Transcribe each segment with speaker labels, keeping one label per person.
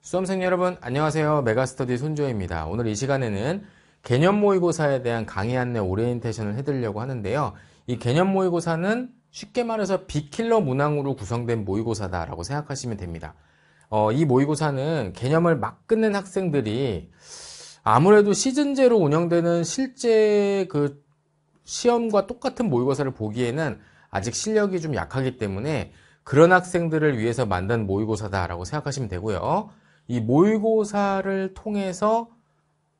Speaker 1: 수험생 여러분 안녕하세요 메가스터디 손주입니다 오늘 이 시간에는 개념 모의고사에 대한 강의 안내 오리엔테이션을 해드리려고 하는데요 이 개념 모의고사는 쉽게 말해서 비킬러 문항으로 구성된 모의고사다 라고 생각하시면 됩니다 어, 이 모의고사는 개념을 막 끝낸 학생들이 아무래도 시즌제로 운영되는 실제 그 시험과 똑같은 모의고사를 보기에는 아직 실력이 좀 약하기 때문에 그런 학생들을 위해서 만든 모의고사다라고 생각하시면 되고요. 이 모의고사를 통해서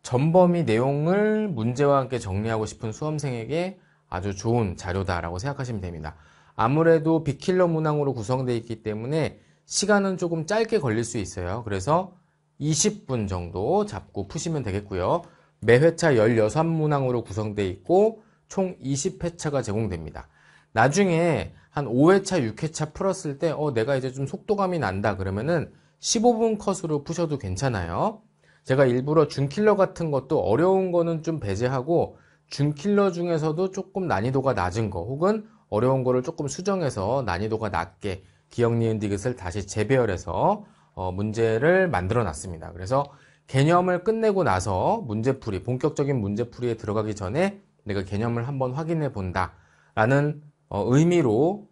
Speaker 1: 전범위 내용을 문제와 함께 정리하고 싶은 수험생에게 아주 좋은 자료다라고 생각하시면 됩니다. 아무래도 비킬러 문항으로 구성되어 있기 때문에 시간은 조금 짧게 걸릴 수 있어요. 그래서 20분 정도 잡고 푸시면 되겠고요. 매 회차 16문항으로 구성되어 있고 총 20회차가 제공됩니다. 나중에 한 5회차, 6회차 풀었을 때 어, 내가 이제 좀 속도감이 난다 그러면은 15분 컷으로 푸셔도 괜찮아요. 제가 일부러 준킬러 같은 것도 어려운 거는 좀 배제하고 준킬러 중에서도 조금 난이도가 낮은 거 혹은 어려운 거를 조금 수정해서 난이도가 낮게 기억 니은 디귿을 다시 재배열해서 어, 문제를 만들어 놨습니다. 그래서 개념을 끝내고 나서 문제풀이 본격적인 문제풀이에 들어가기 전에 내가 개념을 한번 확인해 본다 라는 어, 의미로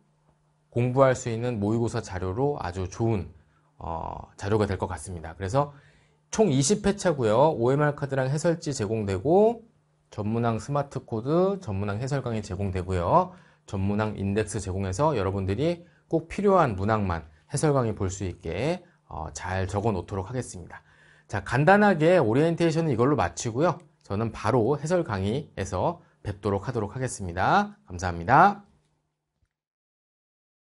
Speaker 1: 공부할 수 있는 모의고사 자료로 아주 좋은 어, 자료가 될 것 같습니다. 그래서 총 20회차고요. OMR 카드랑 해설지 제공되고 전문항 스마트 코드, 전문항 해설 강의 제공되고요. 전문항 인덱스 제공해서 여러분들이 꼭 필요한 문항만 해설 강의 볼 수 있게 어, 잘 적어 놓도록 하겠습니다. 자, 간단하게 오리엔테이션은 이걸로 마치고요. 저는 바로 해설 강의에서 뵙도록 하도록 하겠습니다. 감사합니다.